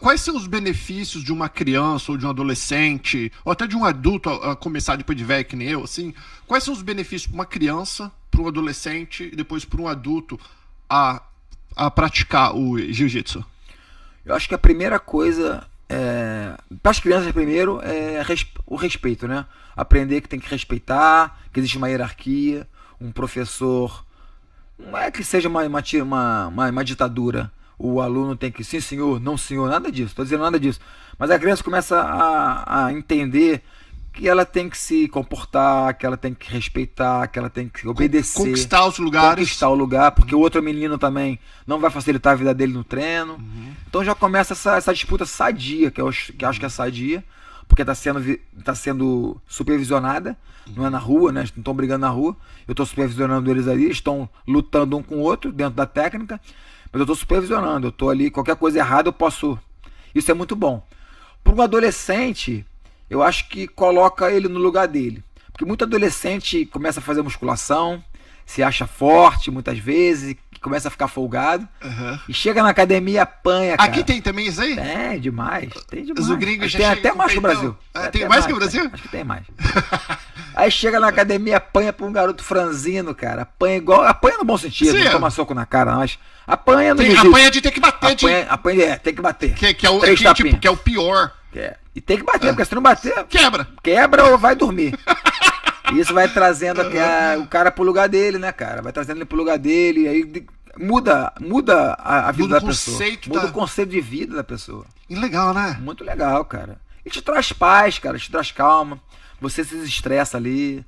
Quais são os benefícios de uma criança ou de um adolescente, ou até de um adulto, a começar depois de velho que nem eu, assim? Quais são os benefícios para uma criança, para um adolescente e depois para um adulto a, a praticar o jiu-jitsu? Eu acho que a primeira coisa é, para as crianças primeiro é o respeito, né? Aprender que tem que respeitar, que existe uma hierarquia, um professor, não é que seja uma, uma, uma, uma ditadura, o aluno tem que sim senhor, não senhor, nada disso, estou dizendo nada disso. Mas a criança começa a, a entender que ela tem que se comportar, que ela tem que respeitar, que ela tem que obedecer. Conquistar os lugares. Conquistar o lugar, porque uhum. o outro menino também não vai facilitar a vida dele no treino. Uhum. Então já começa essa, essa disputa sadia, que eu acho que, eu acho que é sadia, porque está sendo, tá sendo supervisionada, uhum. não é na rua, né? Não estão brigando na rua. Eu estou supervisionando eles ali, estão lutando um com o outro dentro da técnica. Mas eu estou supervisionando, eu estou ali, qualquer coisa errada eu posso. Isso é muito bom. Para um adolescente, eu acho que coloca ele no lugar dele. Porque muito adolescente começa a fazer musculação, se acha forte muitas vezes, começa a ficar folgado. Uhum. E chega na academia, apanha. Aqui cara. tem também isso aí? Tem, demais. Tem demais. Os gringos já ah, Tem até mais que o Brasil. tem, mais, mais que o Brasil? Tem, acho que tem mais. Aí chega na academia, apanha pra um garoto franzino, cara. Apanha igual. Apanha no bom sentido, Sim. não é. toma soco na cara, mas. Apanha no. Tem, apanha de ter que bater, apanha, de... apanha, é, tem que bater. Que, que é, o, que, tipo, que é o pior. É. E tem que bater, é. porque se não bater. Quebra. Quebra ou vai dormir. Isso vai trazendo a, o cara pro lugar dele, né, cara? Vai trazendo ele pro lugar dele, aí muda, muda a, a vida muda da pessoa. Muda o conceito de vida da pessoa. legal, né? Muito legal, cara. E te traz paz, cara, te traz calma. Você se estressa ali,